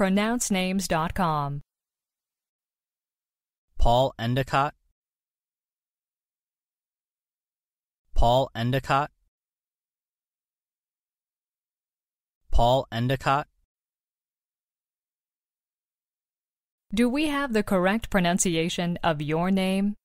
pronouncenames.com. Paul Endicott. Paul Endicott. Paul Endicott. Do we have the correct pronunciation of your name?